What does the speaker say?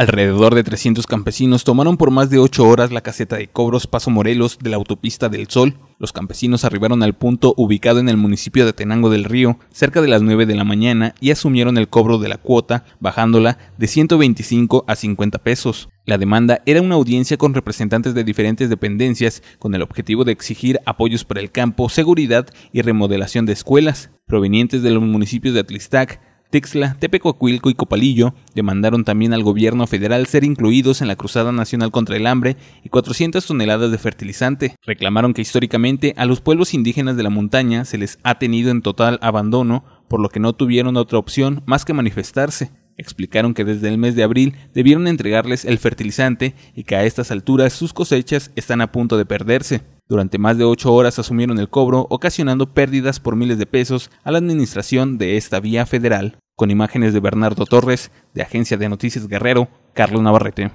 Alrededor de 300 campesinos tomaron por más de 8 horas la caseta de cobros Paso Morelos de la autopista del Sol. Los campesinos arribaron al punto ubicado en el municipio de Tenango del Río cerca de las 9 de la mañana y asumieron el cobro de la cuota, bajándola de 125 a 50 pesos. La demanda era una audiencia con representantes de diferentes dependencias con el objetivo de exigir apoyos para el campo, seguridad y remodelación de escuelas. Provenientes de los municipios de Atlistac, Texla, Tepecoacuilco y Copalillo demandaron también al gobierno federal ser incluidos en la Cruzada Nacional contra el Hambre y 400 toneladas de fertilizante. Reclamaron que históricamente a los pueblos indígenas de la montaña se les ha tenido en total abandono, por lo que no tuvieron otra opción más que manifestarse. Explicaron que desde el mes de abril debieron entregarles el fertilizante y que a estas alturas sus cosechas están a punto de perderse. Durante más de 8 horas asumieron el cobro, ocasionando pérdidas por miles de pesos a la administración de esta vía federal. Con imágenes de Bernardo Torres, de Agencia de Noticias Guerrero, Carlos Navarrete.